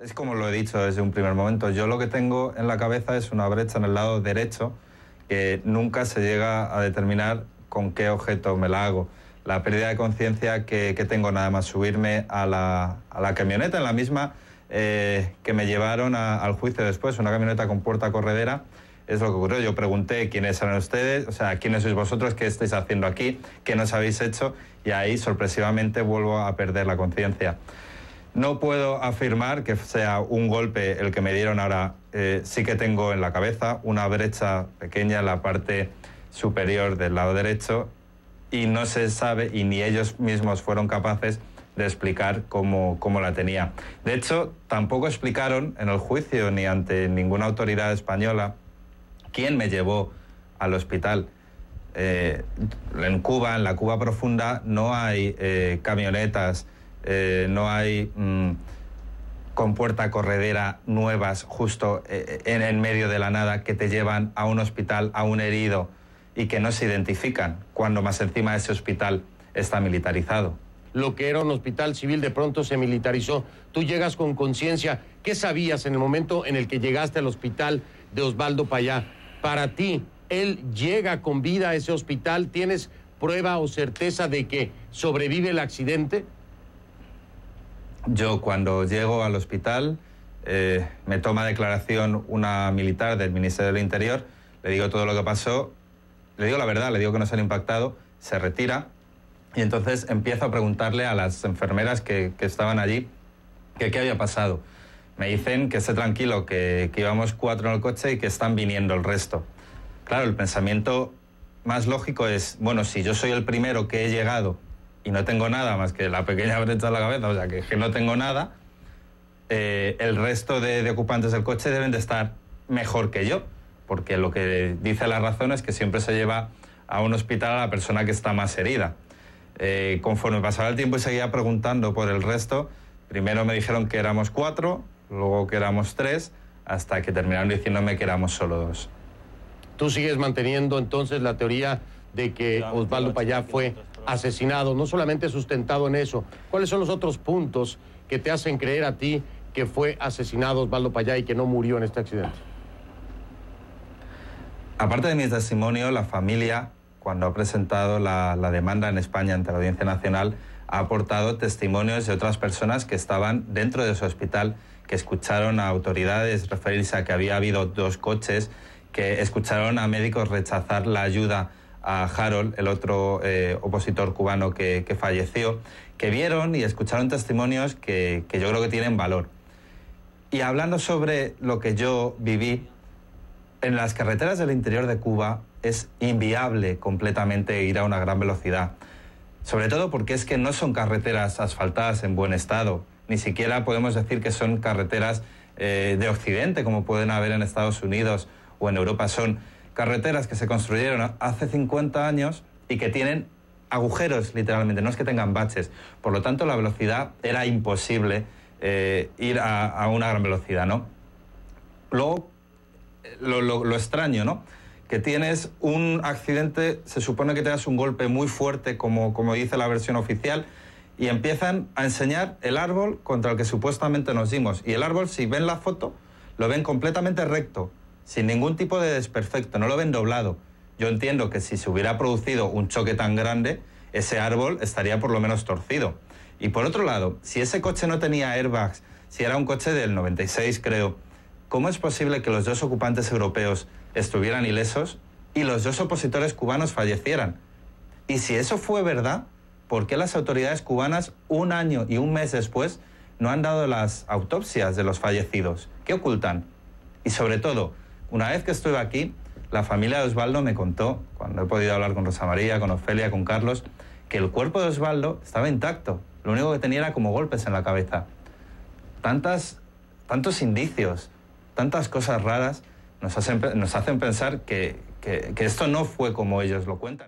Es como lo he dicho desde un primer momento, yo lo que tengo en la cabeza es una brecha en el lado derecho que nunca se llega a determinar con qué objeto me la hago. La pérdida de conciencia que, tengo nada más subirme a la, camioneta, en la misma eh, que me llevaron al juicio después, una camioneta con puerta corredera, es lo que ocurrió. Yo pregunté quiénes eran ustedes, o sea, quiénes sois vosotros, qué estáis haciendo aquí, qué nos habéis hecho, y ahí sorpresivamente vuelvo a perder la conciencia. No puedo afirmar que sea un golpe el que me dieron ahora. Eh, sí que tengo en la cabeza una brecha pequeña en la parte superior del lado derecho y no se sabe y ni ellos mismos fueron capaces de explicar cómo, la tenía. De hecho, tampoco explicaron en el juicio ni ante ninguna autoridad española quién me llevó al hospital. Eh, en Cuba, en la Cuba profunda, no hay eh, camionetas eh, no hay con mm, compuerta corredera nuevas justo eh, eh, en medio de la nada que te llevan a un hospital, a un herido y que no se identifican cuando más encima ese hospital está militarizado. Lo que era un hospital civil de pronto se militarizó. Tú llegas con conciencia. ¿Qué sabías en el momento en el que llegaste al hospital de Osvaldo Payá? Para ti, él llega con vida a ese hospital. ¿Tienes prueba o certeza de que sobrevive el accidente? Yo cuando llego al hospital eh, me toma declaración una militar del Ministerio del Interior, le digo todo lo que pasó, le digo la verdad, le digo que no se ha impactado, se retira y entonces empiezo a preguntarle a las enfermeras que, estaban allí que qué había pasado. Me dicen que esté tranquilo, que íbamos cuatro en el coche y que están viniendo el resto. Claro, el pensamiento más lógico es, bueno, si yo soy el primero que he llegado y no tengo nada más que la pequeña brecha en la cabeza, o sea, que, no tengo nada, eh, el resto de, ocupantes del coche deben de estar mejor que yo, porque lo que dice la razón es que siempre se lleva a un hospital a la persona que está más herida. Eh, conforme pasaba el tiempo y seguía preguntando por el resto, primero me dijeron que éramos cuatro, luego que éramos tres, hasta que terminaron diciéndome que éramos solo dos. ¿Tú sigues manteniendo entonces la teoría de que Osvaldo Payá fue asesinado, no solamente sustentado en eso. ¿Cuáles son los otros puntos que te hacen creer a ti que fue asesinado Osvaldo Payá y que no murió en este accidente? Aparte de mi testimonio, la familia, cuando ha presentado la, la demanda en España ante la Audiencia Nacional, ha aportado testimonios de otras personas que estaban dentro de su hospital, que escucharon a autoridades referirse a que había habido dos coches, que escucharon a médicos rechazar la ayuda a Harold, el otro eh, opositor cubano que, falleció, que vieron y escucharon testimonios que, yo creo que tienen valor. Y hablando sobre lo que yo viví, en las carreteras del interior de Cuba es inviable completamente ir a una gran velocidad. Sobre todo porque es que no son carreteras asfaltadas en buen estado. Ni siquiera podemos decir que son carreteras eh, de Occidente, como pueden haber en Estados Unidos o en Europa. Son carreteras que se construyeron hace 50 años y que tienen agujeros literalmente, no es que tengan baches. Por lo tanto, la velocidad era imposible eh, ir a, una gran velocidad, ¿no? Luego, lo, extraño, ¿no? que tienes un accidente, se supone que te un golpe muy fuerte, como, como dice la versión oficial, y empiezan a enseñar el árbol contra el que supuestamente nos dimos. Y el árbol, si ven la foto, lo ven completamente recto sin ningún tipo de desperfecto, no lo ven doblado. Yo entiendo que si se hubiera producido un choque tan grande, ese árbol estaría por lo menos torcido. Y por otro lado, si ese coche no tenía airbags, si era un coche del 96 creo, ¿cómo es posible que los dos ocupantes europeos estuvieran ilesos y los dos opositores cubanos fallecieran? Y si eso fue verdad, ¿por qué las autoridades cubanas un año y un mes después no han dado las autopsias de los fallecidos? ¿Qué ocultan? Y sobre todo, una vez que estuve aquí, la familia de Osvaldo me contó, cuando he podido hablar con Rosa María, con Ofelia, con Carlos, que el cuerpo de Osvaldo estaba intacto. Lo único que tenía era como golpes en la cabeza. Tantas, tantos indicios, tantas cosas raras nos hacen, pensar que esto no fue como ellos lo cuentan.